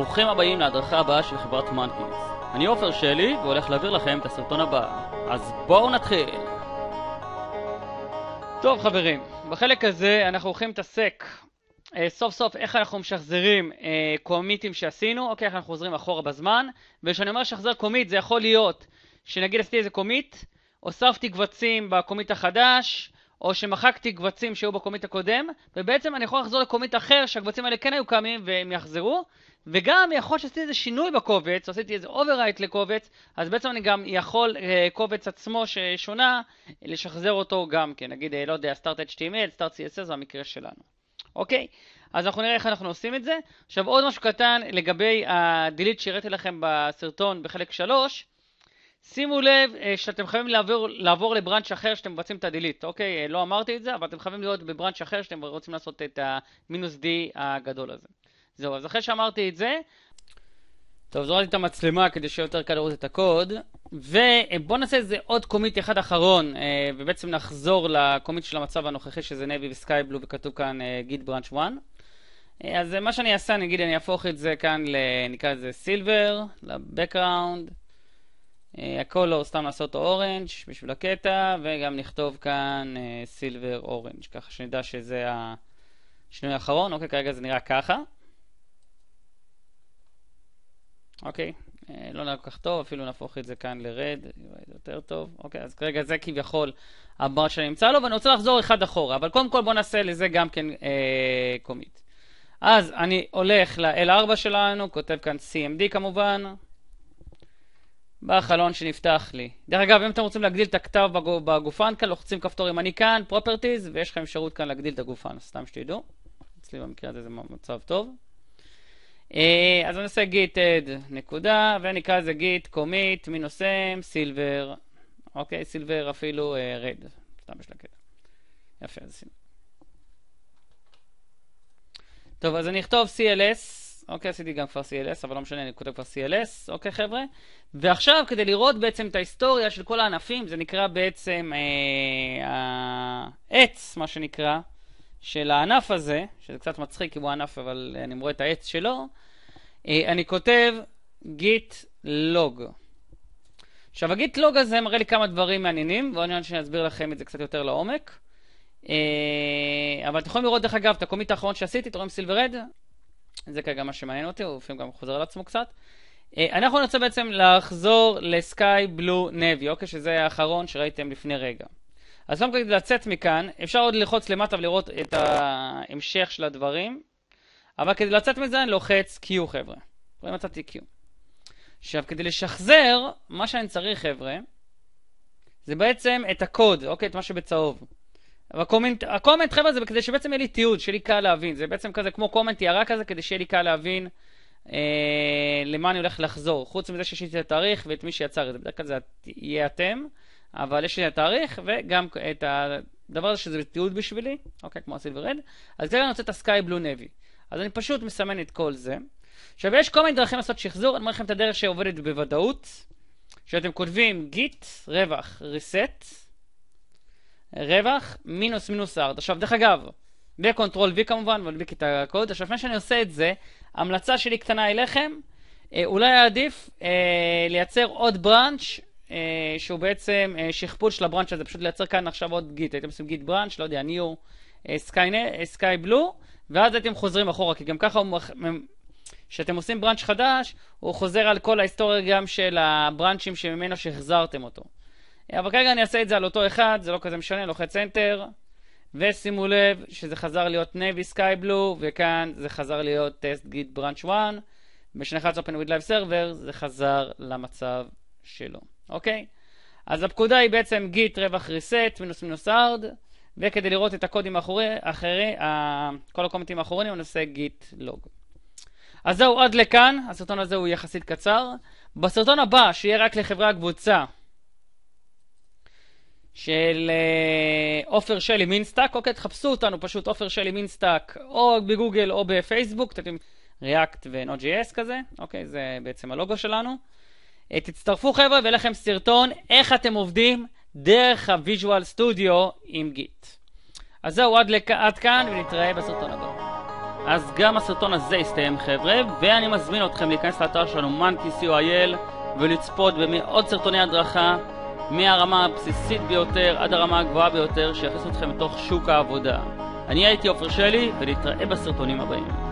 ברוכים הבאים להדרכה הבאה של חברת מנקינס. אני עופר שלי, והולך להעביר לכם את הסרטון הבא. אז בואו נתחיל! טוב חברים, בחלק הזה אנחנו הולכים להתעסק אה, סוף סוף איך אנחנו משחזרים אה, קומיטים שעשינו, אוקיי, איך אנחנו חוזרים אחורה בזמן, וכשאני אומר שחזר קומיט זה יכול להיות שנגיד עשיתי איזה קומיט, הוספתי קבצים בקומיט החדש, או שמחקתי קבצים שהיו בקומיט הקודם, ובעצם אני יכול לחזור לקומיט אחר שהקבצים האלה כן היו קמים והם יחזרו, וגם יכול להיות שעשיתי איזה שינוי בקובץ, עשיתי איזה אוברייט לקובץ, אז בעצם אני גם יכול אה, קובץ עצמו ששונה, לשחזר אותו גם כן, נגיד, אה, לא יודע, סטארט html, סטארט css, זה המקרה שלנו. אוקיי? אז אנחנו נראה איך אנחנו עושים את זה. עכשיו עוד משהו קטן לגבי הדיליט שהראיתי לכם בסרטון בחלק 3. שימו לב אה, שאתם חייבים לעבור, לעבור לבראנץ' אחר שאתם מבצעים את הדיליט, אוקיי? לא אמרתי את זה, אבל אתם חייבים להיות בבראנץ' אחר שאתם רוצים לעשות את המינוס D הגדול הזה. זהו, אז אחרי שאמרתי את זה, טוב, זורדתי את המצלמה כדי שיהיה יותר קל לראות את הקוד, ובואו נעשה איזה עוד קומיט אחד אחרון, אה, ובעצם נחזור לקומיט של המצב הנוכחי, שזה נייבי וסקייבלו, וכתוב כאן גיד בראנץ' 1. אז אה, מה שאני אעשה, אני אגיד, אני אהפוך את זה כאן, נקרא לזה סילבר, לבקראונד, הקולור, סתם לעשות אותו אורנג' בשביל הקטע, וגם נכתוב כאן סילבר אה, אורנג', ככה שנדע שזה השינוי האחרון, אוקיי, כרגע זה נראה ככה. אוקיי, אה, לא נראה כל כך טוב, אפילו נהפוך את זה כאן לרד, יותר טוב. אוקיי, אז כרגע זה כביכול הבא שנמצא לו, ואני רוצה לחזור אחד אחורה, אבל קודם כל בואו נעשה לזה גם כן אה, קומיט. אז אני הולך ל-L4 שלנו, כותב כאן CMD כמובן, בחלון שנפתח לי. דרך אגב, אם אתם רוצים להגדיל את הכתב בגופן כאן, לוחצים כפתור אם אני כאן, Properties, ויש לכם אפשרות כאן להגדיל את הגופן, סתם שתדעו. אצלי במקרה הזה זה מצב טוב. אה, אז אני עושה git add נקודה, ונקרא לזה git commit מינוס m silver, אוקיי, silver אפילו אה, red, סתם יש לה קטע. יפה, אז עשינו. טוב, אז אני אכתוב CLS, אוקיי, עשיתי גם כבר CLS, אבל לא משנה, אני כותב כבר CLS, אוקיי חבר'ה? ועכשיו, כדי לראות בעצם את ההיסטוריה של כל הענפים, זה נקרא בעצם אה, העץ, מה שנקרא. של הענף הזה, שזה קצת מצחיק כי הוא ענף אבל אה, אני רואה את העץ שלו, אה, אני כותב גיט לוג. עכשיו הגיט לוג הזה מראה לי כמה דברים מעניינים, ועוד מעט שאני אסביר לכם את זה קצת יותר לעומק. אה, אבל אתם יכולים לראות דרך אגב את הקומיט האחרון שעשיתי, אתם רואים סילברד? זה כרגע מה שמעניין אותי, הוא לפעמים גם חוזר על עצמו קצת. אנחנו נרצה בעצם לחזור לסקאי בלו נבי, אוקיי? שזה האחרון שראיתם לפני רגע. אז גם כדי לצאת מכאן, אפשר עוד ללחוץ למטה ולראות את ההמשך של הדברים, אבל כדי לצאת מזה אני לוחץ Q חבר'ה. רואים מצאתי Q. עכשיו, כדי לשחזר, מה שאני צריך חבר'ה, זה בעצם את הקוד, אוקיי? את מה שבצהוב. הקומנט, הקומנט חבר'ה זה כדי שבעצם יהיה לי תיעוד, שיהיה לי קל להבין. זה בעצם כזה כמו קומנט ירה כזה, כדי שיהיה לי קל להבין אה, למה אני הולך לחזור. חוץ מזה שיש לי את התאריך ואת מי שיצר את זה, בדרך כלל זה יהיה אתם. אבל יש לי את התאריך וגם את הדבר הזה שזה תיעוד בשבילי, אוקיי, כמו הסילבר רד. אז כרגע אני רוצה את הסקאי בלו נבי. אז אני פשוט מסמן את כל זה. עכשיו, יש כל מיני דרכים לעשות שחזור, אני אומר לכם את הדרך שעובדת בוודאות, שאתם כותבים גיט, רווח ריסט, רווח מינוס מינוס ארד. עכשיו, דרך אגב, וקונטרול V כמובן, ומדביק את הקוד. עכשיו, לפני שאני עושה את זה, המלצה שלי קטנה אליכם, אה, אולי עדיף אה, לייצר עוד בראנץ' אה, שהוא בעצם אה, שכפול של הבראנץ' הזה, פשוט לייצר כאן עכשיו עוד גיט, הייתם עושים גיט בראנץ', לא יודע, ניו, אה, סקאי בלו, ואז הייתם חוזרים אחורה, כי גם ככה הוא... כשאתם עושים בראנץ' חדש, הוא חוזר על כל ההיסטוריה גם של הבראנצ'ים שממנו שהחזרתם אותו. אבל כרגע אני אעשה את זה על אותו אחד, זה לא כזה משנה, לוחץ Enter, ושימו לב שזה חזר להיות Navy Sky Blue, וכאן זה חזר להיות טסט גיט בראנץ' 1, בשני 11 open with live server, זה חזר למצב שלו. אוקיי? אז הפקודה היא בעצם git רווח reset מינוס מינוס ארד, וכדי לראות את הקודים האחורי, אחרי, כל הקומטים האחוריים אני עושה git log. אז זהו, עד לכאן, הסרטון הזה הוא יחסית קצר. בסרטון הבא, שיהיה רק לחברי הקבוצה של אה, עופר אה, שלי מינסטאק, אוקיי, תחפשו אותנו פשוט עופר שלי מינסטאק, או בגוגל או בפייסבוק, אתם ריאקט ו-Node.js כזה, אוקיי, זה בעצם הלוגו שלנו. תצטרפו חבר'ה ויהיה לכם סרטון איך אתם עובדים דרך הוויז'ואל סטודיו עם גיט. אז זהו, עד, לק... עד כאן ונתראה בסרטון הבא. אז גם הסרטון הזה הסתיים חבר'ה, ואני מזמין אתכם להיכנס לאתר שלנו monkey.co.il ולצפות במאות סרטוני הדרכה מהרמה הבסיסית ביותר עד הרמה הגבוהה ביותר שיכניסו אתכם לתוך שוק העבודה. אני הייתי עופר שלי, ונתראה בסרטונים הבאים.